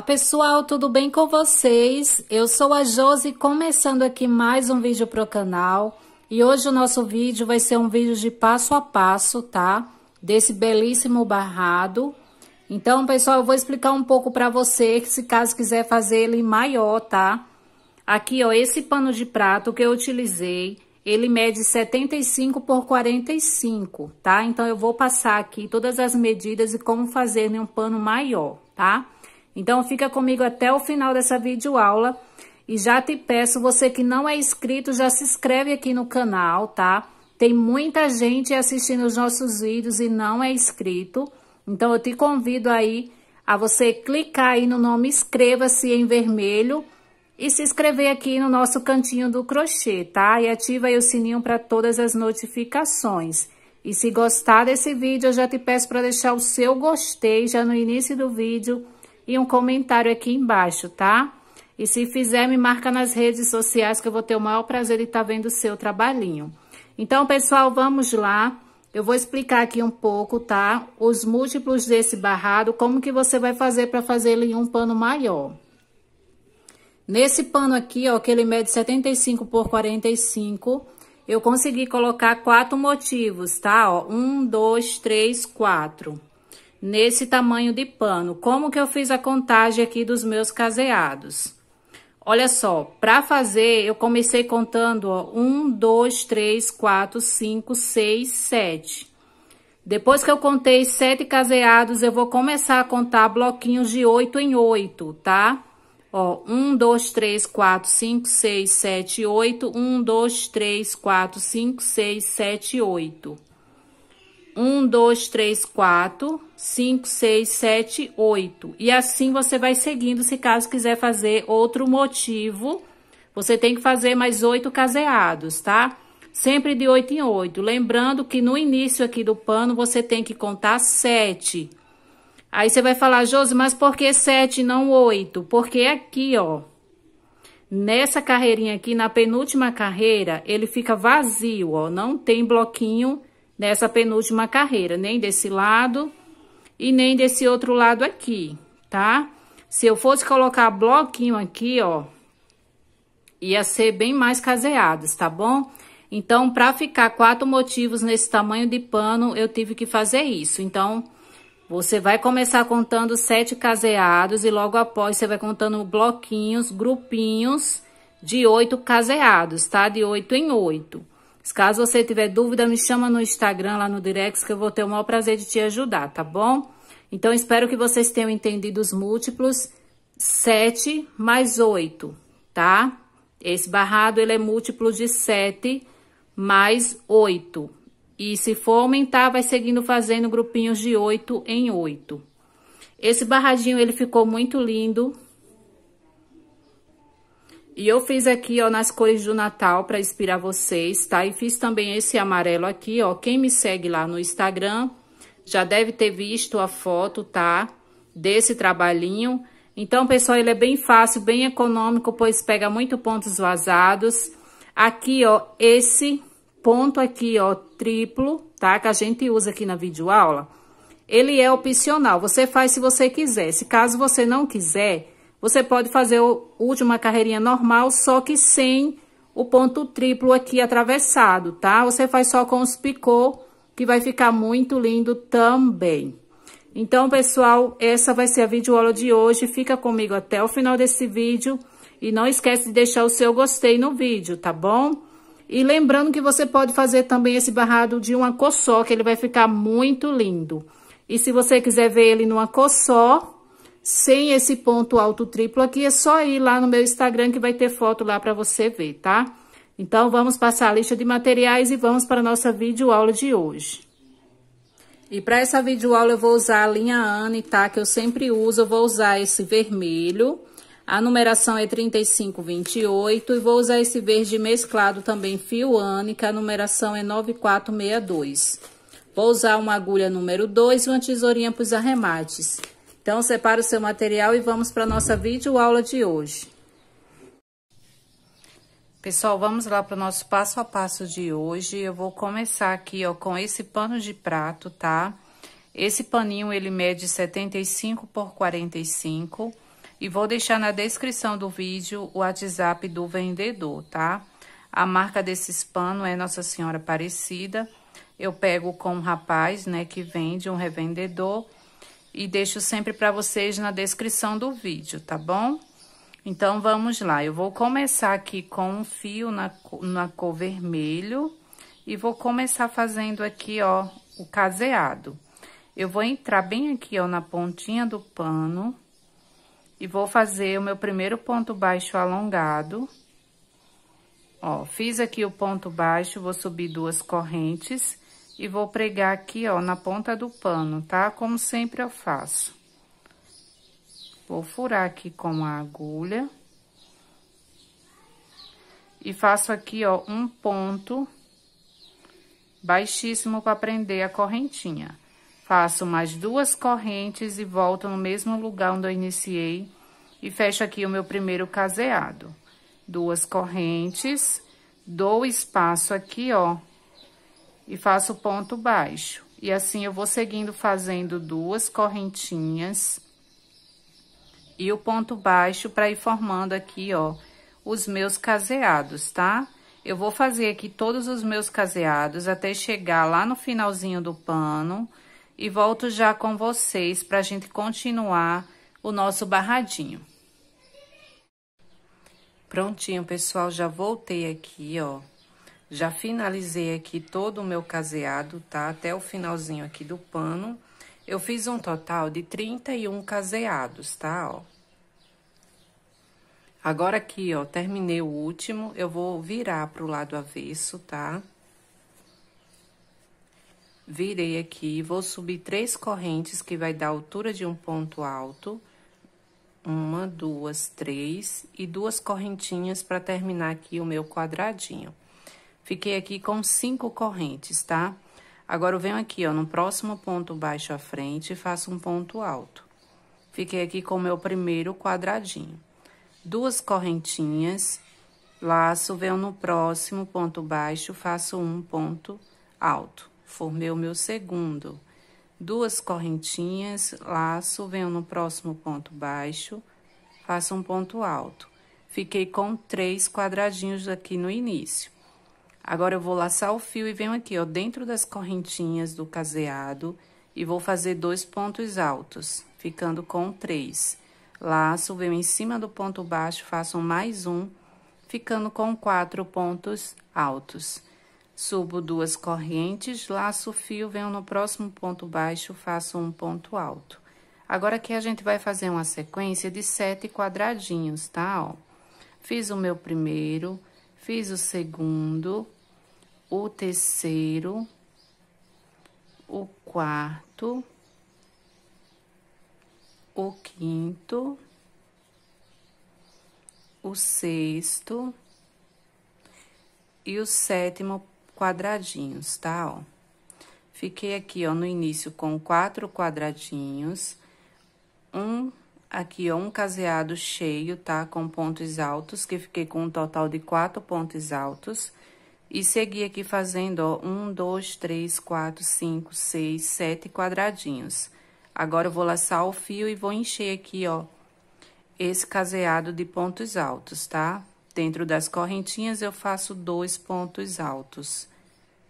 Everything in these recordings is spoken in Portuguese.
Olá pessoal, tudo bem com vocês? Eu sou a Josi, começando aqui mais um vídeo para o canal. E hoje o nosso vídeo vai ser um vídeo de passo a passo, tá? Desse belíssimo barrado. Então, pessoal, eu vou explicar um pouco para você, que se caso quiser fazer ele maior, tá? Aqui, ó, esse pano de prato que eu utilizei, ele mede 75 por 45, tá? Então, eu vou passar aqui todas as medidas e como fazer em um pano maior, Tá? Então, fica comigo até o final dessa videoaula. E já te peço, você que não é inscrito, já se inscreve aqui no canal, tá? Tem muita gente assistindo os nossos vídeos e não é inscrito. Então, eu te convido aí a você clicar aí no nome inscreva-se em vermelho e se inscrever aqui no nosso cantinho do crochê, tá? E ativa aí o sininho para todas as notificações. E se gostar desse vídeo, eu já te peço para deixar o seu gostei já no início do vídeo e um comentário aqui embaixo, tá? E se fizer, me marca nas redes sociais que eu vou ter o maior prazer de estar tá vendo o seu trabalhinho. Então, pessoal, vamos lá. Eu vou explicar aqui um pouco, tá? Os múltiplos desse barrado, como que você vai fazer para fazer ele em um pano maior. Nesse pano aqui, ó, que ele mede 75 por 45, eu consegui colocar quatro motivos, tá? Ó, um, dois, três, quatro nesse tamanho de pano. Como que eu fiz a contagem aqui dos meus caseados? Olha só, para fazer, eu comecei contando, ó, um, dois, três, quatro, cinco, seis, sete. Depois que eu contei sete caseados, eu vou começar a contar bloquinhos de oito em oito, tá? Ó, um, dois, três, quatro, cinco, seis, sete, oito. Um, dois, três, quatro, cinco, seis, sete, oito um, dois, três, quatro, cinco, seis, sete, oito. E assim você vai seguindo, se caso quiser fazer outro motivo, você tem que fazer mais oito caseados, tá? Sempre de oito em oito. Lembrando que no início aqui do pano, você tem que contar sete. Aí você vai falar, Josi, mas por que sete, não oito? Porque aqui, ó, nessa carreirinha aqui, na penúltima carreira, ele fica vazio, ó, não tem bloquinho nessa penúltima carreira, nem desse lado e nem desse outro lado aqui, tá? Se eu fosse colocar bloquinho aqui, ó, ia ser bem mais caseados, tá bom? Então, para ficar quatro motivos nesse tamanho de pano, eu tive que fazer isso. Então, você vai começar contando sete caseados e logo após você vai contando bloquinhos, grupinhos de oito caseados, tá? De oito em oito. Caso você tiver dúvida, me chama no Instagram, lá no direct, que eu vou ter o maior prazer de te ajudar, tá bom? Então, espero que vocês tenham entendido os múltiplos 7 mais 8, tá? Esse barrado, ele é múltiplo de 7 mais 8. E se for aumentar, vai seguindo fazendo grupinhos de 8 em 8. Esse barradinho, ele ficou muito lindo, e eu fiz aqui, ó, nas cores do Natal para inspirar vocês, tá? E fiz também esse amarelo aqui, ó. Quem me segue lá no Instagram já deve ter visto a foto, tá? Desse trabalhinho. Então, pessoal, ele é bem fácil, bem econômico, pois pega muito pontos vazados. Aqui, ó, esse ponto aqui, ó, triplo, tá? Que a gente usa aqui na videoaula. Ele é opcional, você faz se você quiser. Se caso você não quiser, você pode fazer o última carreirinha normal, só que sem o ponto triplo aqui atravessado, tá? Você faz só com os picô, que vai ficar muito lindo também. Então, pessoal, essa vai ser a videoaula de hoje. Fica comigo até o final desse vídeo. E não esquece de deixar o seu gostei no vídeo, tá bom? E lembrando que você pode fazer também esse barrado de uma cor só, que ele vai ficar muito lindo. E se você quiser ver ele numa cor só, sem esse ponto alto triplo aqui, é só ir lá no meu Instagram que vai ter foto lá para você ver, tá? Então, vamos passar a lista de materiais e vamos para a nossa videoaula de hoje. E para essa videoaula eu vou usar a linha Anne, tá? Que eu sempre uso, eu vou usar esse vermelho, a numeração é 3528 e vou usar esse verde mesclado também fio Anne, que a numeração é 9462. Vou usar uma agulha número 2 e uma tesourinha para os arremates. Então, separe o seu material e vamos para a nossa videoaula de hoje. Pessoal, vamos lá para o nosso passo a passo de hoje. Eu vou começar aqui, ó, com esse pano de prato, tá? Esse paninho, ele mede 75 por 45 e vou deixar na descrição do vídeo o WhatsApp do vendedor, tá? A marca desses panos é Nossa Senhora Aparecida. Eu pego com um rapaz, né, que vende, um revendedor, e deixo sempre para vocês na descrição do vídeo, tá bom? Então, vamos lá. Eu vou começar aqui com um fio na, na cor vermelho e vou começar fazendo aqui, ó, o caseado. Eu vou entrar bem aqui, ó, na pontinha do pano e vou fazer o meu primeiro ponto baixo alongado. Ó, fiz aqui o ponto baixo, vou subir duas correntes e vou pregar aqui, ó, na ponta do pano, tá? Como sempre eu faço. Vou furar aqui com a agulha. E faço aqui, ó, um ponto baixíssimo para prender a correntinha. Faço mais duas correntes e volto no mesmo lugar onde eu iniciei e fecho aqui o meu primeiro caseado. Duas correntes, dou espaço aqui, ó, e faço ponto baixo. E assim, eu vou seguindo fazendo duas correntinhas e o ponto baixo para ir formando aqui, ó, os meus caseados, tá? Eu vou fazer aqui todos os meus caseados até chegar lá no finalzinho do pano e volto já com vocês para gente continuar o nosso barradinho. Prontinho, pessoal, já voltei aqui, ó. Já finalizei aqui todo o meu caseado, tá? Até o finalzinho aqui do pano. Eu fiz um total de 31 caseados, tá? Ó. Agora aqui, ó, terminei o último, eu vou virar pro lado avesso, tá? Virei aqui, vou subir três correntes, que vai dar a altura de um ponto alto. Uma, duas, três, e duas correntinhas para terminar aqui o meu quadradinho. Fiquei aqui com cinco correntes, tá? Agora, eu venho aqui, ó, no próximo ponto baixo à frente e faço um ponto alto. Fiquei aqui com o meu primeiro quadradinho. Duas correntinhas, laço, venho no próximo ponto baixo, faço um ponto alto. Formei o meu segundo. Duas correntinhas, laço, venho no próximo ponto baixo, faço um ponto alto. Fiquei com três quadradinhos aqui no início. Agora, eu vou laçar o fio e venho aqui, ó, dentro das correntinhas do caseado e vou fazer dois pontos altos, ficando com três. Laço, venho em cima do ponto baixo, faço mais um, ficando com quatro pontos altos. Subo duas correntes, laço o fio, venho no próximo ponto baixo, faço um ponto alto. Agora, aqui a gente vai fazer uma sequência de sete quadradinhos, tá? Ó, fiz o meu primeiro Fiz o segundo, o terceiro, o quarto, o quinto, o sexto e o sétimo quadradinhos, tá? Ó. Fiquei aqui, ó, no início com quatro quadradinhos, um Aqui, ó, é um caseado cheio, tá? Com pontos altos, que fiquei com um total de quatro pontos altos. E segui aqui fazendo, ó, um, dois, três, quatro, cinco, seis, sete quadradinhos. Agora, eu vou laçar o fio e vou encher aqui, ó, esse caseado de pontos altos, tá? Dentro das correntinhas, eu faço dois pontos altos.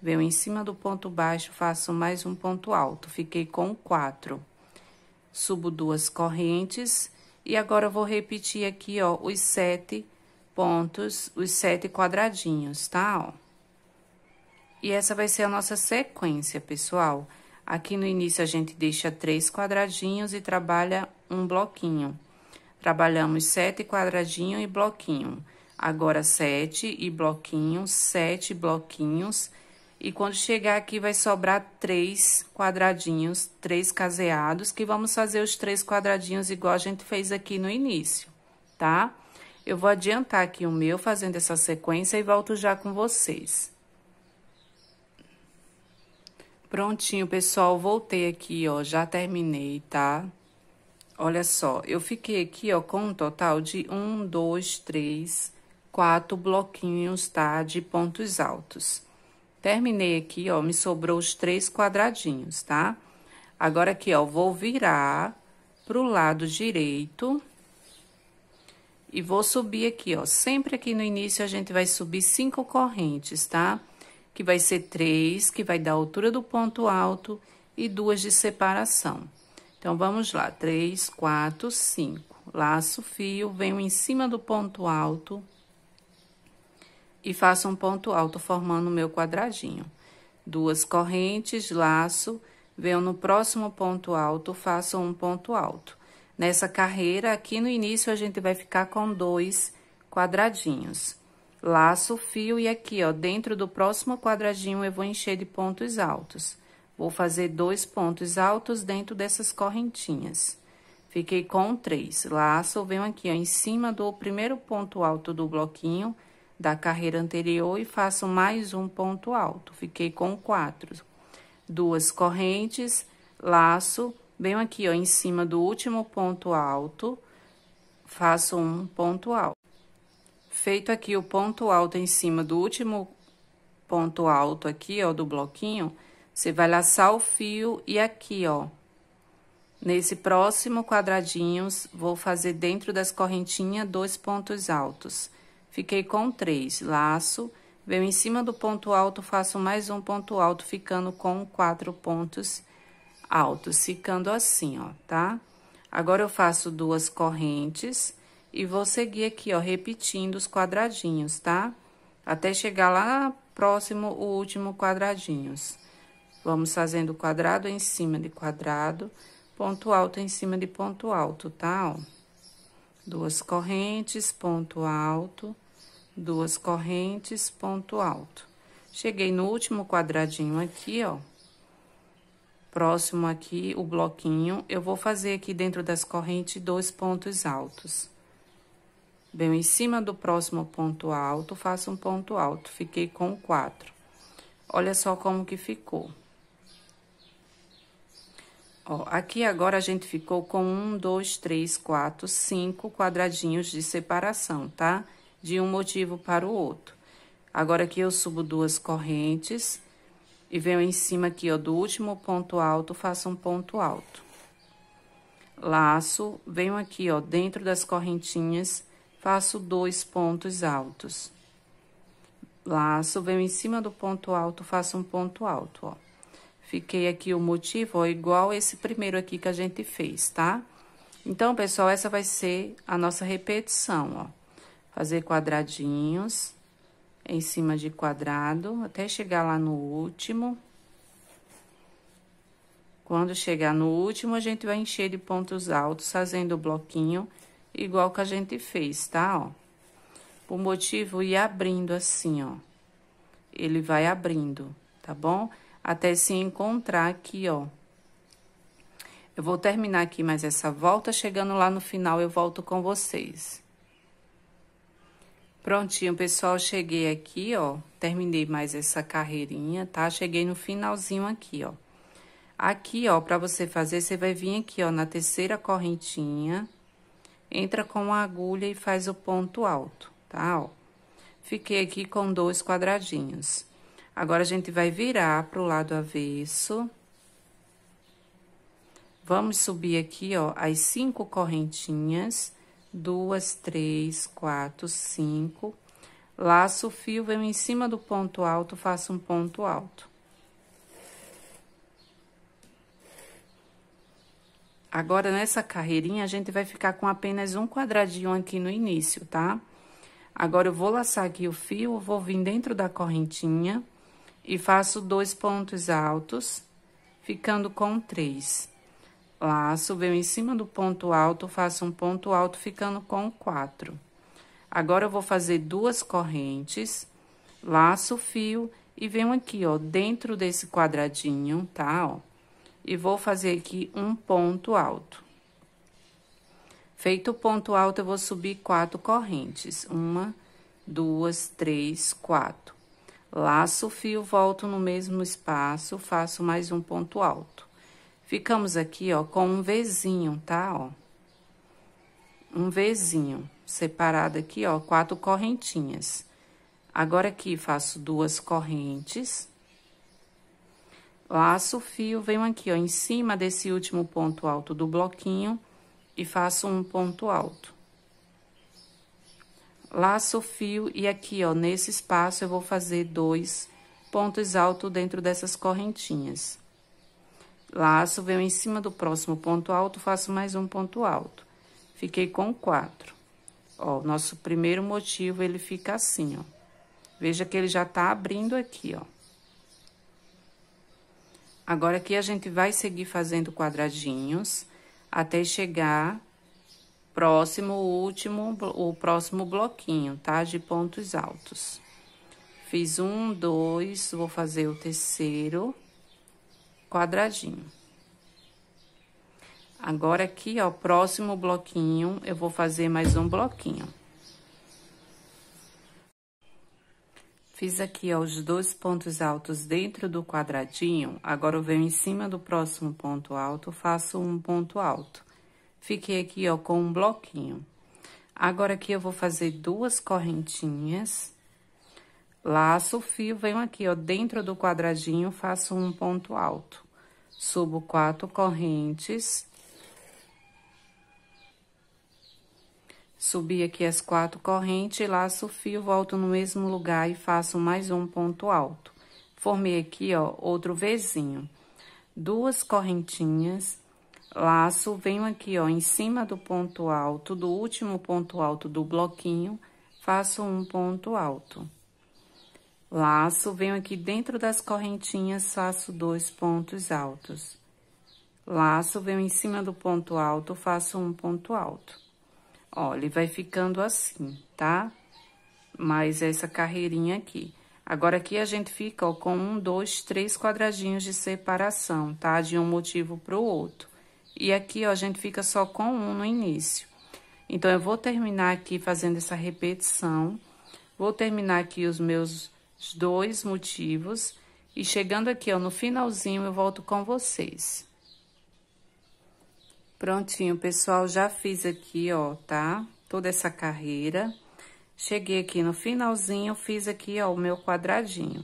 Venho em cima do ponto baixo, faço mais um ponto alto. Fiquei com quatro subo duas correntes, e agora vou repetir aqui, ó, os sete pontos, os sete quadradinhos, tá, ó? E essa vai ser a nossa sequência, pessoal. Aqui no início, a gente deixa três quadradinhos e trabalha um bloquinho. Trabalhamos sete quadradinho e bloquinho. Agora, sete e bloquinho, sete bloquinhos e quando chegar aqui, vai sobrar três quadradinhos, três caseados, que vamos fazer os três quadradinhos igual a gente fez aqui no início, tá? Eu vou adiantar aqui o meu fazendo essa sequência e volto já com vocês. Prontinho, pessoal, voltei aqui, ó, já terminei, tá? Olha só, eu fiquei aqui, ó, com um total de um, dois, três, quatro bloquinhos, tá? De pontos altos. Terminei aqui, ó, me sobrou os três quadradinhos, tá? Agora aqui, ó, vou virar pro lado direito e vou subir aqui, ó. Sempre aqui no início a gente vai subir cinco correntes, tá? Que vai ser três, que vai dar a altura do ponto alto e duas de separação. Então, vamos lá, três, quatro, cinco. Laço, fio, venho em cima do ponto alto e faço um ponto alto formando o meu quadradinho. Duas correntes, laço, venho no próximo ponto alto, faço um ponto alto. Nessa carreira, aqui no início, a gente vai ficar com dois quadradinhos. Laço, fio e aqui, ó, dentro do próximo quadradinho eu vou encher de pontos altos. Vou fazer dois pontos altos dentro dessas correntinhas. Fiquei com três. Laço, venho aqui, ó, em cima do primeiro ponto alto do bloquinho da carreira anterior e faço mais um ponto alto. Fiquei com quatro. Duas correntes, laço, bem aqui, ó, em cima do último ponto alto, faço um ponto alto. Feito aqui o ponto alto em cima do último ponto alto aqui, ó, do bloquinho, você vai laçar o fio e aqui, ó, nesse próximo quadradinhos, vou fazer dentro das correntinhas dois pontos altos. Fiquei com três, laço, venho em cima do ponto alto, faço mais um ponto alto, ficando com quatro pontos altos, ficando assim, ó, tá? Agora, eu faço duas correntes e vou seguir aqui, ó, repetindo os quadradinhos, tá? Até chegar lá próximo o último quadradinhos. Vamos fazendo quadrado em cima de quadrado, ponto alto em cima de ponto alto, tá? Ó duas correntes, ponto alto, duas correntes, ponto alto. Cheguei no último quadradinho aqui, ó, próximo aqui, o bloquinho, eu vou fazer aqui dentro das correntes dois pontos altos. Bem, em cima do próximo ponto alto, faço um ponto alto, fiquei com quatro. Olha só como que ficou. Ó, aqui agora a gente ficou com um, dois, três, quatro, cinco quadradinhos de separação, tá? De um motivo para o outro. Agora aqui eu subo duas correntes e venho em cima aqui, ó, do último ponto alto, faço um ponto alto. Laço, venho aqui, ó, dentro das correntinhas, faço dois pontos altos. Laço, venho em cima do ponto alto, faço um ponto alto, ó. Fiquei aqui o motivo, ó, igual esse primeiro aqui que a gente fez, tá? Então, pessoal, essa vai ser a nossa repetição, ó. Fazer quadradinhos em cima de quadrado, até chegar lá no último. Quando chegar no último, a gente vai encher de pontos altos, fazendo o bloquinho igual que a gente fez, tá? Ó, o motivo ir abrindo assim, ó. Ele vai abrindo, tá bom? até se encontrar aqui, ó. Eu vou terminar aqui mais essa volta, chegando lá no final eu volto com vocês. Prontinho, pessoal, cheguei aqui, ó, terminei mais essa carreirinha, tá? Cheguei no finalzinho aqui, ó. Aqui, ó, pra você fazer, você vai vir aqui, ó, na terceira correntinha, entra com a agulha e faz o ponto alto, tá? Ó, fiquei aqui com dois quadradinhos. Agora, a gente vai virar pro lado avesso. Vamos subir aqui, ó, as cinco correntinhas. Duas, três, quatro, cinco. Laço o fio, venho em cima do ponto alto, faço um ponto alto. Agora, nessa carreirinha, a gente vai ficar com apenas um quadradinho aqui no início, tá? Agora, eu vou laçar aqui o fio, vou vir dentro da correntinha e faço dois pontos altos, ficando com três. Laço, venho em cima do ponto alto, faço um ponto alto, ficando com quatro. Agora, eu vou fazer duas correntes, laço o fio e venho aqui, ó, dentro desse quadradinho, tá, ó? E vou fazer aqui um ponto alto. Feito o ponto alto, eu vou subir quatro correntes. Uma, duas, três, quatro. Laço o fio, volto no mesmo espaço, faço mais um ponto alto. Ficamos aqui, ó, com um Vzinho, tá, ó? Um Vzinho, separado aqui, ó, quatro correntinhas. Agora, aqui, faço duas correntes. Laço o fio, venho aqui, ó, em cima desse último ponto alto do bloquinho e faço um ponto alto laço o fio e aqui, ó, nesse espaço eu vou fazer dois pontos altos dentro dessas correntinhas. Laço, venho em cima do próximo ponto alto, faço mais um ponto alto. Fiquei com quatro. Ó, nosso primeiro motivo, ele fica assim, ó. Veja que ele já tá abrindo aqui, ó. Agora, aqui a gente vai seguir fazendo quadradinhos até chegar próximo, o último, o próximo bloquinho, tá? De pontos altos. Fiz um, dois, vou fazer o terceiro quadradinho. Agora, aqui, ó, próximo bloquinho, eu vou fazer mais um bloquinho. Fiz aqui, ó, os dois pontos altos dentro do quadradinho. Agora, eu venho em cima do próximo ponto alto, faço um ponto alto Fiquei aqui, ó, com um bloquinho. Agora, aqui eu vou fazer duas correntinhas. Laço o fio, venho aqui, ó, dentro do quadradinho, faço um ponto alto. Subo quatro correntes. Subi aqui as quatro correntes, laço o fio, volto no mesmo lugar e faço mais um ponto alto. Formei aqui, ó, outro vizinho. Duas correntinhas, laço, venho aqui, ó, em cima do ponto alto, do último ponto alto do bloquinho, faço um ponto alto. Laço, venho aqui dentro das correntinhas, faço dois pontos altos. Laço, venho em cima do ponto alto, faço um ponto alto. Ó, ele vai ficando assim, tá? Mais essa carreirinha aqui. Agora, aqui a gente fica, ó, com um, dois, três quadradinhos de separação, tá? De um motivo pro outro. E aqui, ó, a gente fica só com um no início. Então, eu vou terminar aqui fazendo essa repetição. Vou terminar aqui os meus dois motivos. E chegando aqui, ó, no finalzinho, eu volto com vocês. Prontinho, pessoal, já fiz aqui, ó, tá? Toda essa carreira. Cheguei aqui no finalzinho, fiz aqui, ó, o meu quadradinho.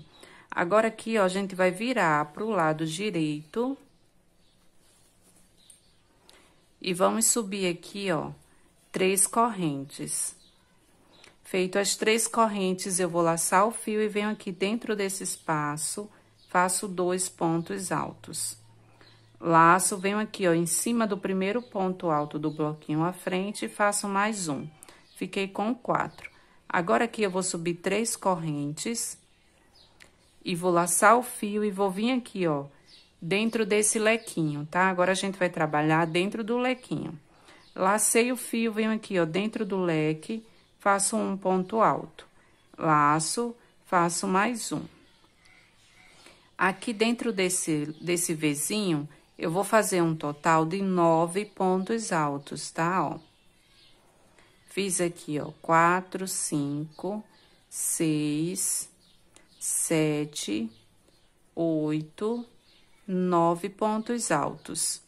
Agora, aqui, ó, a gente vai virar pro lado direito e vamos subir aqui, ó, três correntes. Feito as três correntes, eu vou laçar o fio e venho aqui dentro desse espaço, faço dois pontos altos. Laço, venho aqui, ó, em cima do primeiro ponto alto do bloquinho à frente e faço mais um. Fiquei com quatro. Agora aqui eu vou subir três correntes e vou laçar o fio e vou vir aqui, ó, dentro desse lequinho, tá? Agora, a gente vai trabalhar dentro do lequinho. Lacei o fio, venho aqui, ó, dentro do leque, faço um ponto alto. Laço, faço mais um. Aqui dentro desse, desse vizinho, eu vou fazer um total de nove pontos altos, tá? Ó. Fiz aqui, ó, quatro, cinco, seis, sete, oito, nove pontos altos.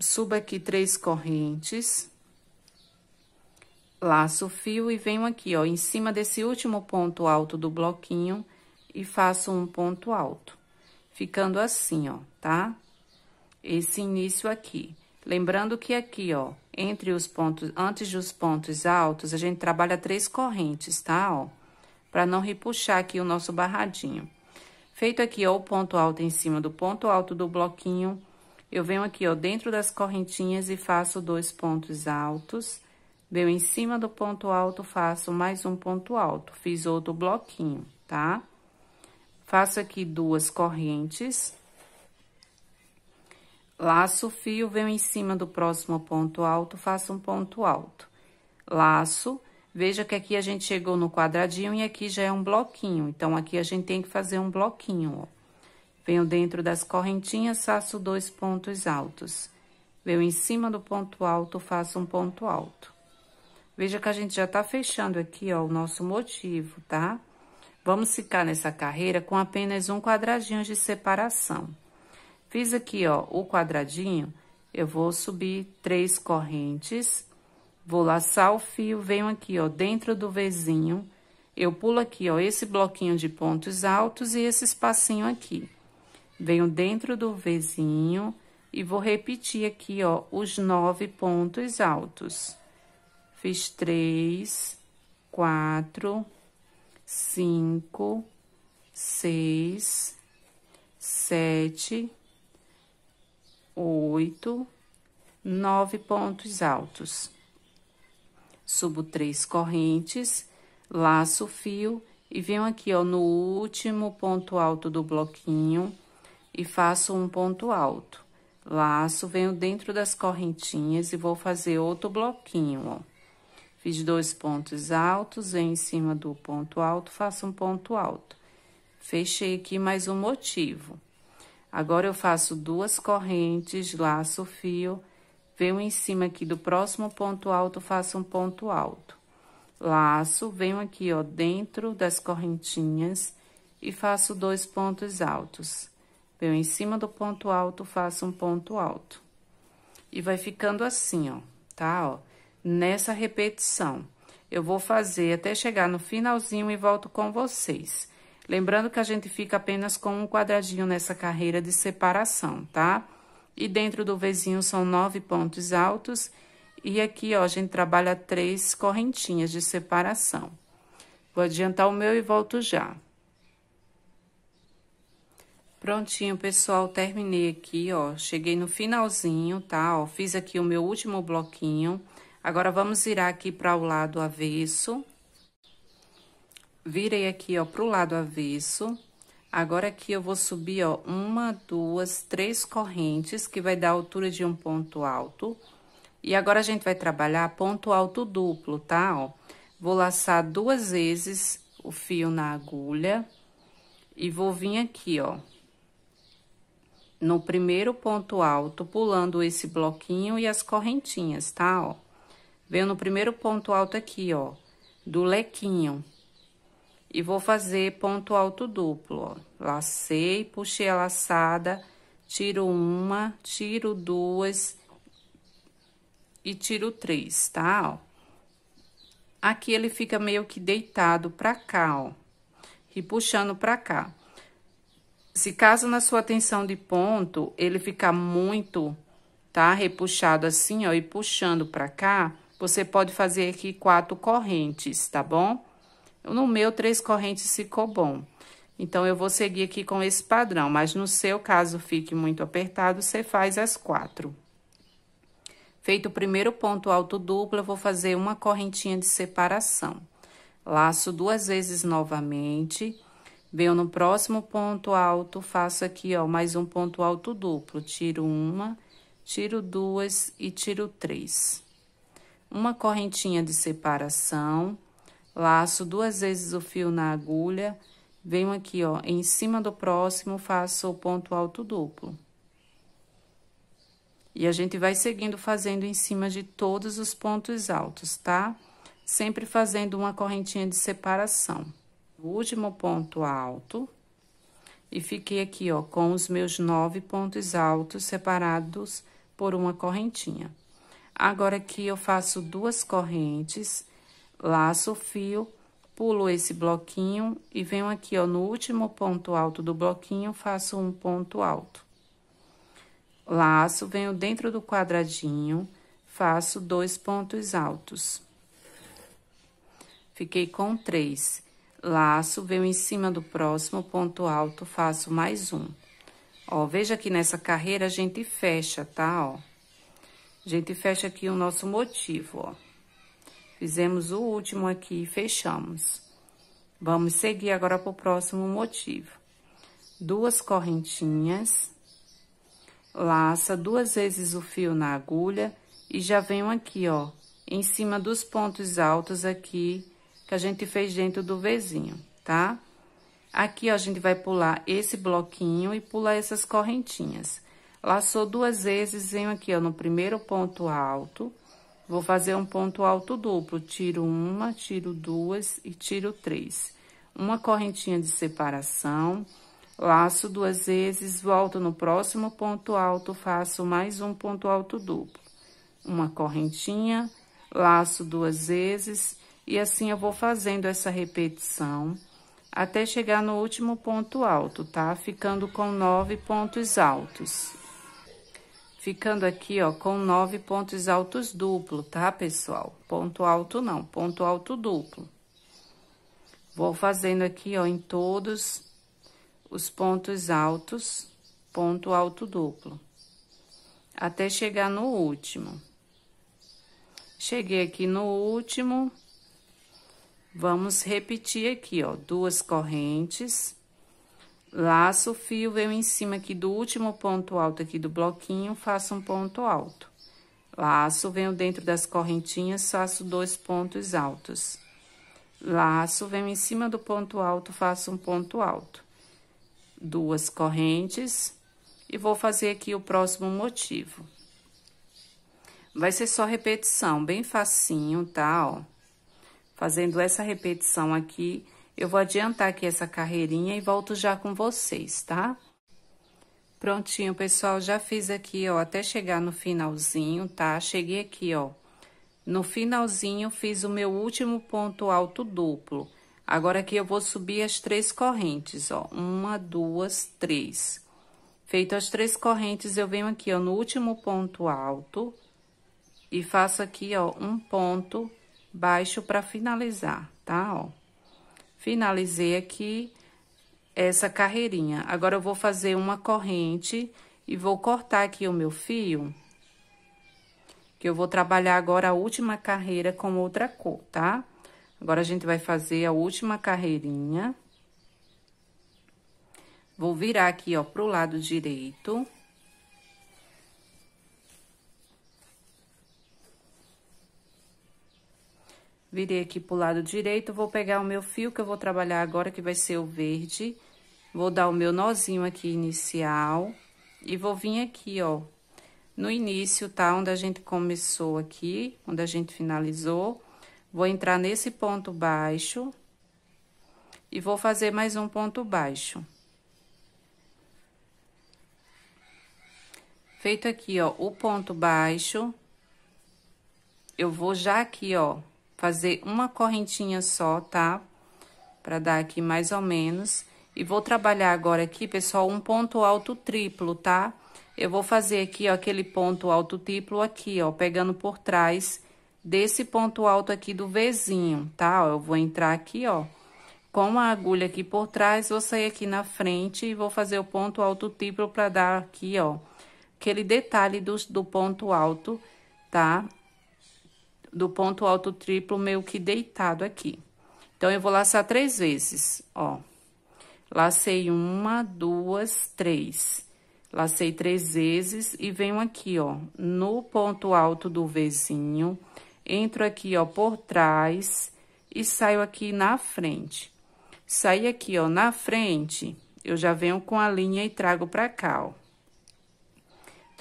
Suba aqui três correntes, laço o fio e venho aqui, ó, em cima desse último ponto alto do bloquinho e faço um ponto alto. Ficando assim, ó, tá? Esse início aqui. Lembrando que aqui, ó, entre os pontos, antes dos pontos altos, a gente trabalha três correntes, tá, ó? Pra não repuxar aqui o nosso barradinho. Feito aqui, ó, o ponto alto em cima do ponto alto do bloquinho, eu venho aqui, ó, dentro das correntinhas e faço dois pontos altos. Venho em cima do ponto alto, faço mais um ponto alto. Fiz outro bloquinho, tá? Faço aqui duas correntes. Laço o fio, venho em cima do próximo ponto alto, faço um ponto alto. Laço Veja que aqui a gente chegou no quadradinho e aqui já é um bloquinho. Então, aqui a gente tem que fazer um bloquinho, ó. Venho dentro das correntinhas, faço dois pontos altos. Venho em cima do ponto alto, faço um ponto alto. Veja que a gente já tá fechando aqui, ó, o nosso motivo, tá? Vamos ficar nessa carreira com apenas um quadradinho de separação. Fiz aqui, ó, o quadradinho, eu vou subir três correntes Vou laçar o fio, venho aqui, ó, dentro do vizinho, eu pulo aqui, ó, esse bloquinho de pontos altos e esse espacinho aqui. Venho dentro do vizinho e vou repetir aqui, ó, os nove pontos altos. Fiz três, quatro, cinco, seis, sete, oito, nove pontos altos subo três correntes, laço o fio e venho aqui, ó, no último ponto alto do bloquinho e faço um ponto alto. Laço, venho dentro das correntinhas e vou fazer outro bloquinho, ó. Fiz dois pontos altos, venho em cima do ponto alto, faço um ponto alto. Fechei aqui mais um motivo. Agora, eu faço duas correntes, laço o fio venho em cima aqui do próximo ponto alto, faço um ponto alto. Laço, venho aqui, ó, dentro das correntinhas e faço dois pontos altos. Venho em cima do ponto alto, faço um ponto alto. E vai ficando assim, ó, tá? Ó, nessa repetição. Eu vou fazer até chegar no finalzinho e volto com vocês. Lembrando que a gente fica apenas com um quadradinho nessa carreira de separação, tá? Tá? E dentro do vizinho são nove pontos altos. E aqui, ó, a gente trabalha três correntinhas de separação. Vou adiantar o meu e volto já. Prontinho, pessoal, terminei aqui, ó. Cheguei no finalzinho, tá? Ó, fiz aqui o meu último bloquinho. Agora, vamos virar aqui para o lado avesso. Virei aqui, ó, pro lado avesso. Agora, aqui eu vou subir, ó, uma, duas, três correntes, que vai dar a altura de um ponto alto. E agora, a gente vai trabalhar ponto alto duplo, tá? Ó, vou laçar duas vezes o fio na agulha e vou vir aqui, ó, no primeiro ponto alto, pulando esse bloquinho e as correntinhas, tá? Ó, venho no primeiro ponto alto aqui, ó, do lequinho. E vou fazer ponto alto duplo, ó. Lacei, puxei a laçada, tiro uma, tiro duas e tiro três, tá? Ó. Aqui ele fica meio que deitado pra cá, ó. E puxando pra cá. Se caso na sua tensão de ponto, ele ficar muito, tá? Repuxado assim, ó, e puxando pra cá, você pode fazer aqui quatro correntes, tá bom? No meu, três correntes ficou bom. Então, eu vou seguir aqui com esse padrão, mas no seu, caso fique muito apertado, você faz as quatro. Feito o primeiro ponto alto duplo, eu vou fazer uma correntinha de separação. Laço duas vezes novamente, venho no próximo ponto alto, faço aqui, ó, mais um ponto alto duplo. Tiro uma, tiro duas e tiro três. Uma correntinha de separação Laço duas vezes o fio na agulha, venho aqui, ó, em cima do próximo, faço o ponto alto duplo. E a gente vai seguindo fazendo em cima de todos os pontos altos, tá? Sempre fazendo uma correntinha de separação. O último ponto alto. E fiquei aqui, ó, com os meus nove pontos altos separados por uma correntinha. Agora, aqui eu faço duas correntes laço o fio, pulo esse bloquinho e venho aqui, ó, no último ponto alto do bloquinho, faço um ponto alto. Laço, venho dentro do quadradinho, faço dois pontos altos. Fiquei com três. Laço, venho em cima do próximo ponto alto, faço mais um. Ó, veja que nessa carreira a gente fecha, tá, ó? A gente fecha aqui o nosso motivo, ó. Fizemos o último aqui e fechamos. Vamos seguir agora para o próximo motivo. Duas correntinhas, laça duas vezes o fio na agulha e já venho aqui, ó, em cima dos pontos altos aqui que a gente fez dentro do vizinho, tá? Aqui, ó, a gente vai pular esse bloquinho e pular essas correntinhas. Laçou duas vezes, venho aqui, ó, no primeiro ponto alto, Vou fazer um ponto alto duplo, tiro uma, tiro duas e tiro três. Uma correntinha de separação, laço duas vezes, volto no próximo ponto alto, faço mais um ponto alto duplo. Uma correntinha, laço duas vezes, e assim eu vou fazendo essa repetição até chegar no último ponto alto, tá? Ficando com nove pontos altos ficando aqui, ó, com nove pontos altos duplo, tá, pessoal? Ponto alto não, ponto alto duplo. Vou fazendo aqui, ó, em todos os pontos altos, ponto alto duplo, até chegar no último. Cheguei aqui no último, vamos repetir aqui, ó, duas correntes Laço o fio, venho em cima aqui do último ponto alto aqui do bloquinho, faço um ponto alto. Laço, venho dentro das correntinhas, faço dois pontos altos. Laço, venho em cima do ponto alto, faço um ponto alto. Duas correntes e vou fazer aqui o próximo motivo. Vai ser só repetição, bem facinho, tá? Ó, fazendo essa repetição aqui eu vou adiantar aqui essa carreirinha e volto já com vocês, tá? Prontinho, pessoal, já fiz aqui, ó, até chegar no finalzinho, tá? Cheguei aqui, ó, no finalzinho fiz o meu último ponto alto duplo. Agora aqui eu vou subir as três correntes, ó, uma, duas, três. Feito as três correntes, eu venho aqui, ó, no último ponto alto e faço aqui, ó, um ponto baixo para finalizar, tá, ó. Finalizei aqui essa carreirinha. Agora, eu vou fazer uma corrente e vou cortar aqui o meu fio, que eu vou trabalhar agora a última carreira com outra cor, tá? Agora, a gente vai fazer a última carreirinha. Vou virar aqui, ó, pro lado direito. Virei aqui pro lado direito, vou pegar o meu fio que eu vou trabalhar agora, que vai ser o verde. Vou dar o meu nozinho aqui inicial e vou vir aqui, ó, no início, tá? Onde a gente começou aqui, onde a gente finalizou. Vou entrar nesse ponto baixo e vou fazer mais um ponto baixo. Feito aqui, ó, o ponto baixo, eu vou já aqui, ó, fazer uma correntinha só, tá? Pra dar aqui mais ou menos. E vou trabalhar agora aqui, pessoal, um ponto alto triplo, tá? Eu vou fazer aqui, ó, aquele ponto alto triplo aqui, ó, pegando por trás desse ponto alto aqui do Vzinho, tá? eu vou entrar aqui, ó, com a agulha aqui por trás, vou sair aqui na frente e vou fazer o ponto alto triplo pra dar aqui, ó, aquele detalhe do, do ponto alto, tá? do ponto alto triplo meio que deitado aqui. Então, eu vou laçar três vezes, ó. Lacei uma, duas, três. Lacei três vezes e venho aqui, ó, no ponto alto do vizinho. Entro aqui, ó, por trás e saio aqui na frente. Saí aqui, ó, na frente, eu já venho com a linha e trago pra cá, ó.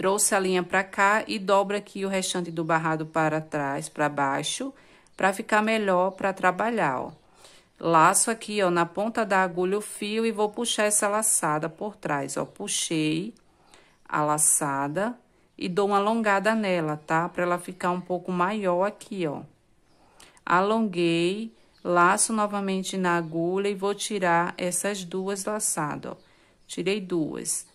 Trouxe a linha para cá e dobra aqui o restante do barrado para trás, para baixo, para ficar melhor para trabalhar, ó. Laço aqui, ó, na ponta da agulha o fio e vou puxar essa laçada por trás, ó. Puxei a laçada e dou uma alongada nela, tá? Para ela ficar um pouco maior aqui, ó. Alonguei, laço novamente na agulha e vou tirar essas duas laçadas, ó. Tirei duas.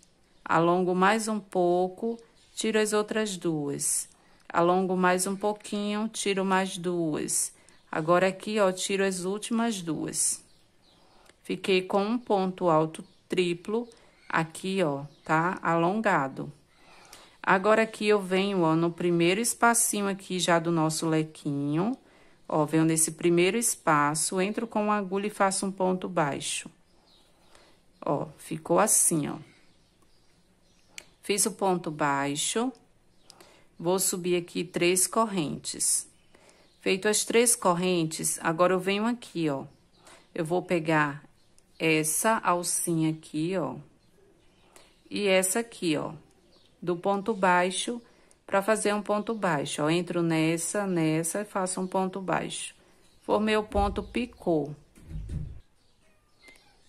Alongo mais um pouco, tiro as outras duas. Alongo mais um pouquinho, tiro mais duas. Agora aqui, ó, tiro as últimas duas. Fiquei com um ponto alto triplo aqui, ó, tá? Alongado. Agora aqui eu venho, ó, no primeiro espacinho aqui já do nosso lequinho, ó, venho nesse primeiro espaço, entro com a agulha e faço um ponto baixo. Ó, ficou assim, ó. Fiz o ponto baixo, vou subir aqui três correntes. Feito as três correntes, agora eu venho aqui, ó. Eu vou pegar essa alcinha aqui, ó, e essa aqui, ó, do ponto baixo para fazer um ponto baixo, ó. Entro nessa, nessa e faço um ponto baixo. Formei o ponto picô.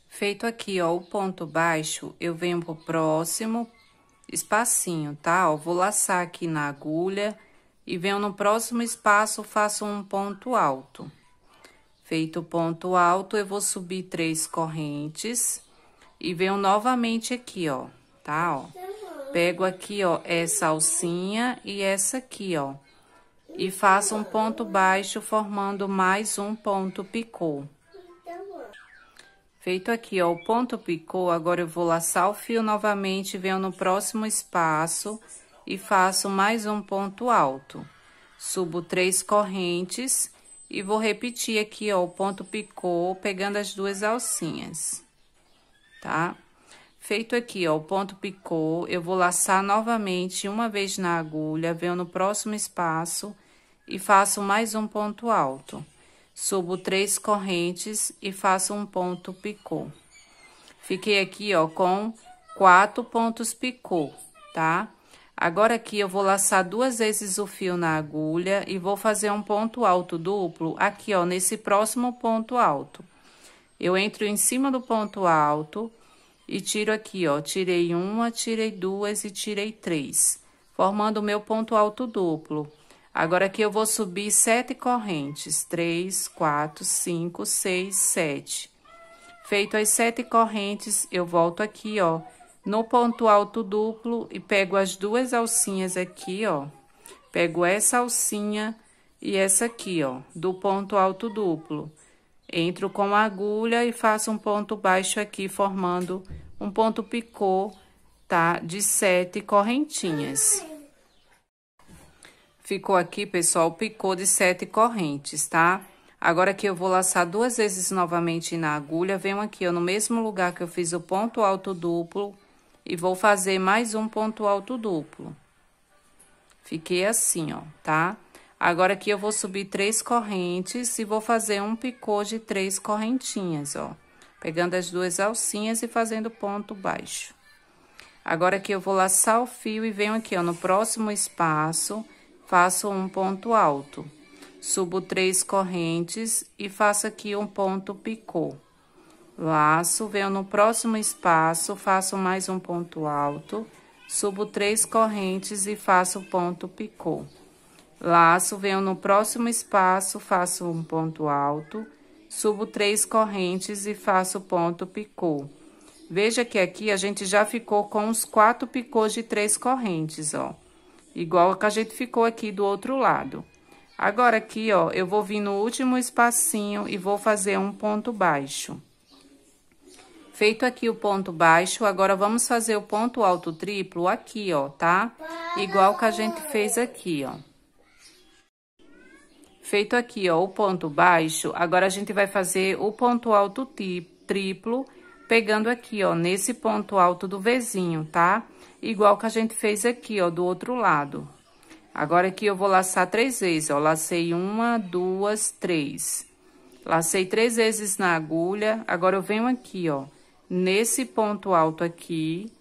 Feito aqui, ó, o ponto baixo, eu venho pro próximo espacinho, tá? Ó, vou laçar aqui na agulha e venho no próximo espaço, faço um ponto alto. Feito o ponto alto, eu vou subir três correntes e venho novamente aqui, ó, tá, ó. Pego aqui, ó, essa alcinha e essa aqui, ó. E faço um ponto baixo, formando mais um ponto picô. Feito aqui, ó, o ponto picou, agora eu vou laçar o fio novamente, venho no próximo espaço e faço mais um ponto alto. Subo três correntes e vou repetir aqui, ó, o ponto picou, pegando as duas alcinhas, tá? Feito aqui, ó, o ponto picou, eu vou laçar novamente uma vez na agulha, venho no próximo espaço e faço mais um ponto alto. Subo três correntes e faço um ponto picô. Fiquei aqui, ó, com quatro pontos picô, tá? Agora aqui eu vou laçar duas vezes o fio na agulha e vou fazer um ponto alto duplo aqui, ó, nesse próximo ponto alto. Eu entro em cima do ponto alto e tiro aqui, ó, tirei uma, tirei duas e tirei três, formando o meu ponto alto duplo. Agora, aqui eu vou subir sete correntes. Três, quatro, cinco, seis, sete. Feito as sete correntes, eu volto aqui, ó, no ponto alto duplo e pego as duas alcinhas aqui, ó. Pego essa alcinha e essa aqui, ó, do ponto alto duplo. Entro com a agulha e faço um ponto baixo aqui, formando um ponto picô, tá? De sete correntinhas. Ficou aqui, pessoal, picô de sete correntes, tá? Agora que eu vou laçar duas vezes novamente na agulha, venho aqui, ó, no mesmo lugar que eu fiz o ponto alto duplo, e vou fazer mais um ponto alto duplo. Fiquei assim, ó, tá? Agora aqui eu vou subir três correntes e vou fazer um picô de três correntinhas, ó. Pegando as duas alcinhas e fazendo ponto baixo. Agora aqui eu vou laçar o fio e venho aqui, ó, no próximo espaço faço um ponto alto. Subo três correntes e faço aqui um ponto picô. Laço, venho no próximo espaço, faço mais um ponto alto. Subo três correntes e faço ponto picô. Laço, venho no próximo espaço, faço um ponto alto. Subo três correntes e faço ponto picô. Veja que aqui a gente já ficou com os quatro picôs de três correntes, ó igual que a gente ficou aqui do outro lado. Agora aqui, ó, eu vou vir no último espacinho e vou fazer um ponto baixo. Feito aqui o ponto baixo, agora vamos fazer o ponto alto triplo aqui, ó, tá? Igual que a gente fez aqui, ó. Feito aqui, ó, o ponto baixo, agora a gente vai fazer o ponto alto triplo, pegando aqui, ó, nesse ponto alto do vizinho, tá? Tá? igual que a gente fez aqui, ó, do outro lado. Agora aqui eu vou laçar três vezes, ó, lacei uma, duas, três. Lacei três vezes na agulha, agora eu venho aqui, ó, nesse ponto alto aqui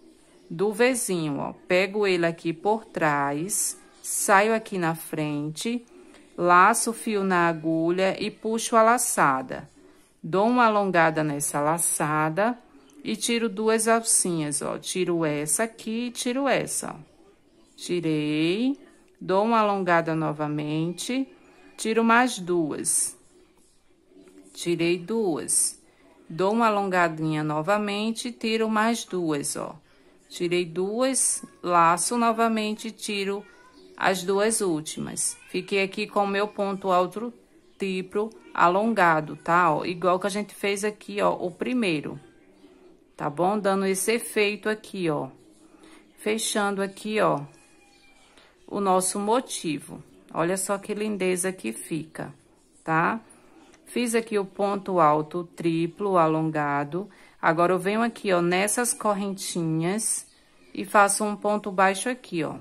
do vizinho, ó. Pego ele aqui por trás, saio aqui na frente, laço o fio na agulha e puxo a laçada. Dou uma alongada nessa laçada e tiro duas alcinhas, ó. Tiro essa aqui e tiro essa, ó. Tirei, dou uma alongada novamente, tiro mais duas. Tirei duas. Dou uma alongadinha novamente, tiro mais duas, ó. Tirei duas, laço novamente, tiro as duas últimas. Fiquei aqui com o meu ponto alto triplo alongado, tá? Ó, igual que a gente fez aqui, ó, o primeiro tá bom? Dando esse efeito aqui, ó. Fechando aqui, ó, o nosso motivo. Olha só que lindeza que fica, tá? Fiz aqui o ponto alto triplo alongado. Agora, eu venho aqui, ó, nessas correntinhas e faço um ponto baixo aqui, ó.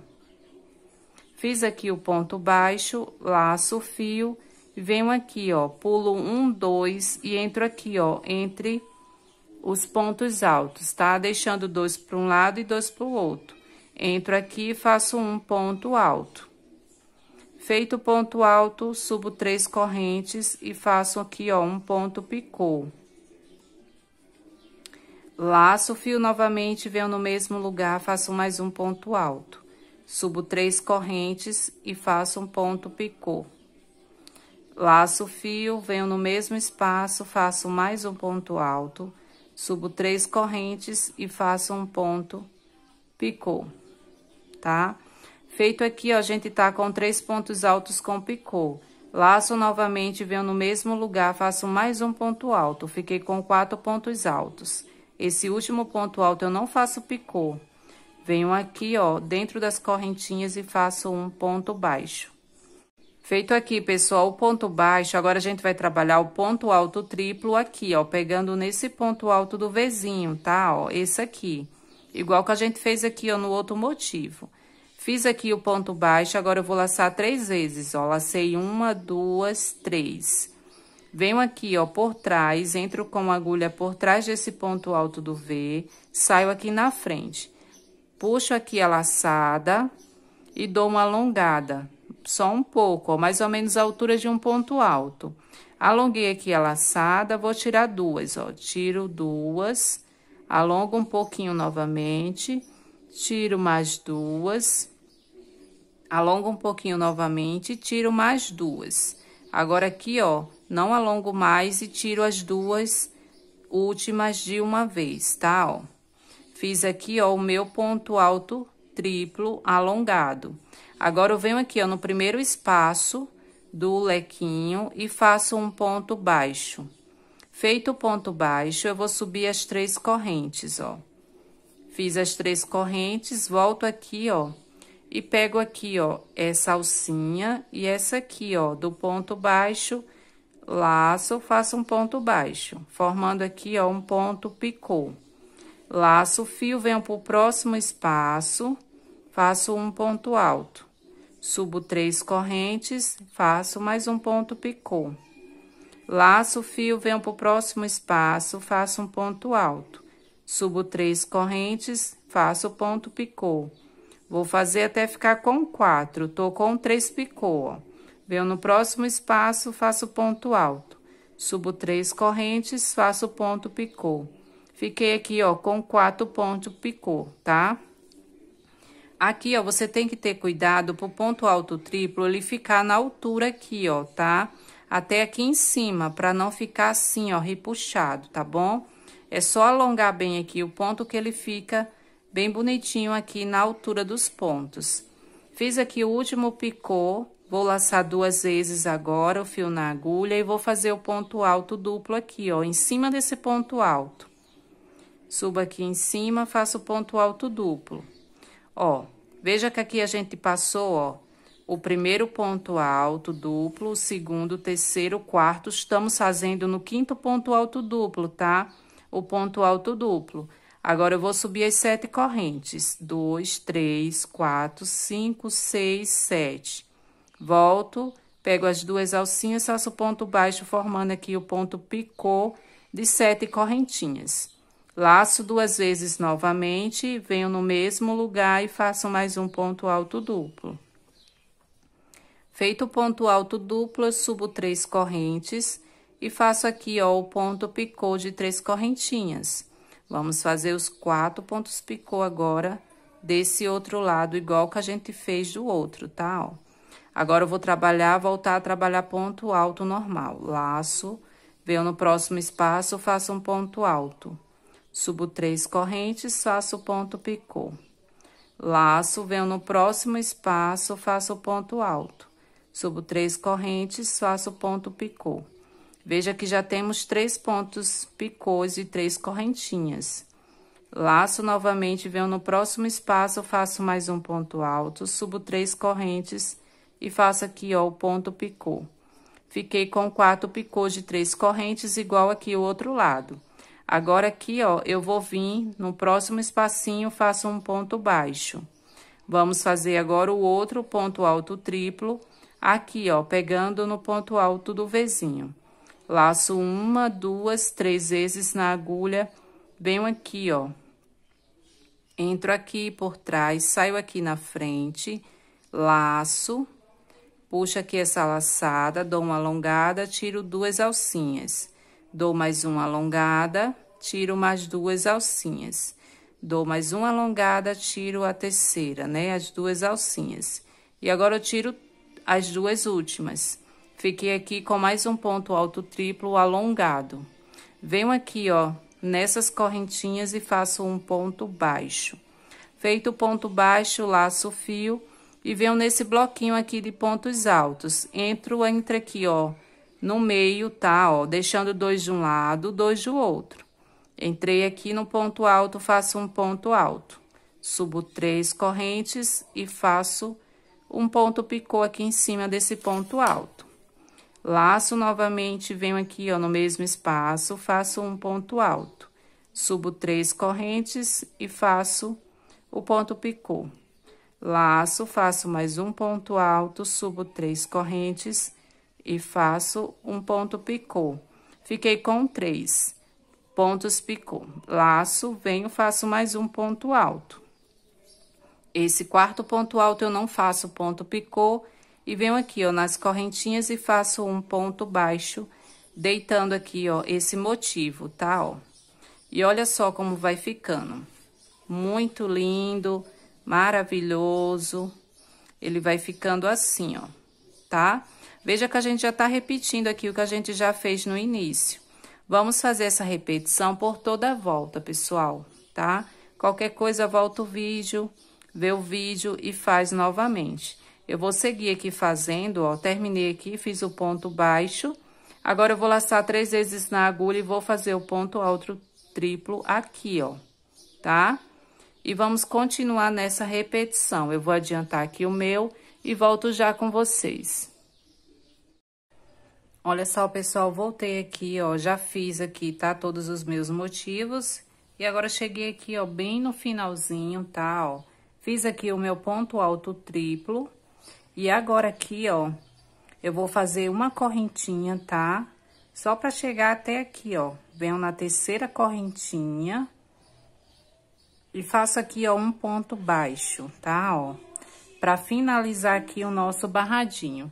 Fiz aqui o ponto baixo, laço o fio, venho aqui, ó, pulo um, dois e entro aqui, ó, entre os pontos altos, tá? Deixando dois para um lado e dois para o outro. Entro aqui e faço um ponto alto. Feito o ponto alto, subo três correntes e faço aqui, ó, um ponto picô. Laço o fio novamente, venho no mesmo lugar, faço mais um ponto alto. Subo três correntes e faço um ponto picô. Laço o fio, venho no mesmo espaço, faço mais um ponto alto Subo três correntes e faço um ponto, picô, tá? Feito aqui, ó, a gente tá com três pontos altos com picô. Laço novamente, venho no mesmo lugar, faço mais um ponto alto. Fiquei com quatro pontos altos. Esse último ponto alto eu não faço picô. Venho aqui, ó, dentro das correntinhas e faço um ponto baixo. Feito aqui, pessoal, o ponto baixo, agora a gente vai trabalhar o ponto alto triplo aqui, ó, pegando nesse ponto alto do vizinho, tá? Ó, esse aqui, igual que a gente fez aqui, ó, no outro motivo. Fiz aqui o ponto baixo, agora eu vou laçar três vezes, ó, lacei uma, duas, três. Venho aqui, ó, por trás, entro com a agulha por trás desse ponto alto do V, saio aqui na frente. Puxo aqui a laçada e dou uma alongada, só um pouco, ó, mais ou menos a altura de um ponto alto. Alonguei aqui a laçada, vou tirar duas, ó, tiro duas, alongo um pouquinho novamente, tiro mais duas, alongo um pouquinho novamente, tiro mais duas. Agora aqui, ó, não alongo mais e tiro as duas últimas de uma vez, tá, ó? Fiz aqui, ó, o meu ponto alto triplo alongado. Agora, eu venho aqui, ó, no primeiro espaço do lequinho e faço um ponto baixo. Feito o ponto baixo, eu vou subir as três correntes, ó. Fiz as três correntes, volto aqui, ó, e pego aqui, ó, essa alcinha e essa aqui, ó, do ponto baixo, laço, faço um ponto baixo, formando aqui, ó, um ponto picô. Laço o fio, venho pro próximo espaço, faço um ponto alto. Subo três correntes, faço mais um ponto picô. Laço o fio, venho para o próximo espaço, faço um ponto alto. Subo três correntes, faço ponto picô. Vou fazer até ficar com quatro, tô com três picô, ó. Venho no próximo espaço, faço ponto alto. Subo três correntes, faço ponto picô. Fiquei aqui, ó, com quatro pontos picô, tá? Aqui, ó, você tem que ter cuidado pro ponto alto triplo ele ficar na altura aqui, ó, tá? Até aqui em cima, pra não ficar assim, ó, repuxado, tá bom? É só alongar bem aqui o ponto que ele fica bem bonitinho aqui na altura dos pontos. Fiz aqui o último picô, vou laçar duas vezes agora o fio na agulha e vou fazer o ponto alto duplo aqui, ó, em cima desse ponto alto. Subo aqui em cima, faço o ponto alto duplo. Ó, veja que aqui a gente passou, ó, o primeiro ponto alto duplo, o segundo, terceiro, quarto. Estamos fazendo no quinto ponto alto duplo, tá? O ponto alto duplo. Agora, eu vou subir as sete correntes. Dois, três, quatro, cinco, seis, sete. Volto, pego as duas alcinhas, faço ponto baixo, formando aqui o ponto picô de sete correntinhas. Laço duas vezes novamente, venho no mesmo lugar e faço mais um ponto alto duplo. Feito o ponto alto duplo, eu subo três correntes e faço aqui, ó, o ponto picô de três correntinhas. Vamos fazer os quatro pontos picô agora desse outro lado, igual que a gente fez do outro, tá, ó. Agora, eu vou trabalhar, voltar a trabalhar ponto alto normal. Laço, venho no próximo espaço, faço um ponto alto. Subo três correntes, faço ponto picô. Laço, venho no próximo espaço, faço ponto alto. Subo três correntes, faço ponto picô. Veja que já temos três pontos picôs e três correntinhas. Laço novamente, venho no próximo espaço, faço mais um ponto alto, subo três correntes e faço aqui, ó, o ponto picô. Fiquei com quatro picôs de três correntes, igual aqui o outro lado. Agora aqui, ó, eu vou vir no próximo espacinho, faço um ponto baixo. Vamos fazer agora o outro ponto alto triplo, aqui, ó, pegando no ponto alto do vizinho. Laço uma, duas, três vezes na agulha, bem aqui, ó. Entro aqui por trás, saio aqui na frente, laço, puxo aqui essa laçada, dou uma alongada, tiro duas alcinhas. Dou mais uma alongada, tiro mais duas alcinhas. Dou mais uma alongada, tiro a terceira, né? As duas alcinhas. E agora eu tiro as duas últimas. Fiquei aqui com mais um ponto alto triplo alongado. Venho aqui, ó, nessas correntinhas e faço um ponto baixo. Feito o ponto baixo, laço o fio e venho nesse bloquinho aqui de pontos altos. Entro entre aqui, ó, no meio, tá? Ó, deixando dois de um lado, dois do outro. Entrei aqui no ponto alto, faço um ponto alto. Subo três correntes e faço um ponto picô aqui em cima desse ponto alto. Laço novamente, venho aqui, ó, no mesmo espaço, faço um ponto alto. Subo três correntes e faço o ponto picô. Laço, faço mais um ponto alto, subo três correntes e faço um ponto picô. Fiquei com três pontos picô. Laço, venho, faço mais um ponto alto. Esse quarto ponto alto eu não faço ponto picô e venho aqui, ó, nas correntinhas e faço um ponto baixo, deitando aqui, ó, esse motivo, tá, ó? E olha só como vai ficando. Muito lindo, maravilhoso. Ele vai ficando assim, ó, tá? Tá? Veja que a gente já está repetindo aqui o que a gente já fez no início. Vamos fazer essa repetição por toda a volta, pessoal, tá? Qualquer coisa, volta o vídeo, vê o vídeo e faz novamente. Eu vou seguir aqui fazendo, ó, terminei aqui, fiz o ponto baixo. Agora, eu vou laçar três vezes na agulha e vou fazer o ponto alto triplo aqui, ó, tá? E vamos continuar nessa repetição. Eu vou adiantar aqui o meu e volto já com vocês. Olha só, pessoal, voltei aqui, ó, já fiz aqui, tá? Todos os meus motivos. E agora cheguei aqui, ó, bem no finalzinho, tá? Ó, fiz aqui o meu ponto alto triplo. E agora aqui, ó, eu vou fazer uma correntinha, tá? Só pra chegar até aqui, ó. Venho na terceira correntinha. E faço aqui, ó, um ponto baixo, tá? Ó, pra finalizar aqui o nosso barradinho.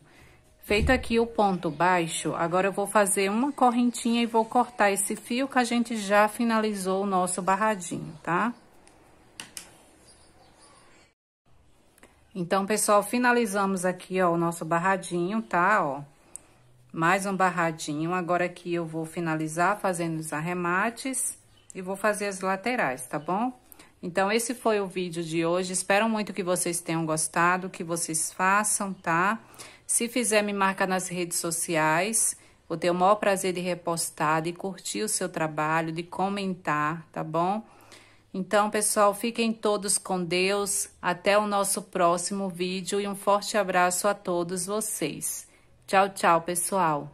Feito aqui o ponto baixo, agora eu vou fazer uma correntinha e vou cortar esse fio que a gente já finalizou o nosso barradinho, tá? Então, pessoal, finalizamos aqui, ó, o nosso barradinho, tá, ó? Mais um barradinho, agora aqui eu vou finalizar fazendo os arremates e vou fazer as laterais, tá bom? Então, esse foi o vídeo de hoje, espero muito que vocês tenham gostado, que vocês façam, tá? Tá? Se fizer, me marca nas redes sociais. Vou ter o maior prazer de repostar, de curtir o seu trabalho, de comentar, tá bom? Então, pessoal, fiquem todos com Deus. Até o nosso próximo vídeo e um forte abraço a todos vocês. Tchau, tchau, pessoal.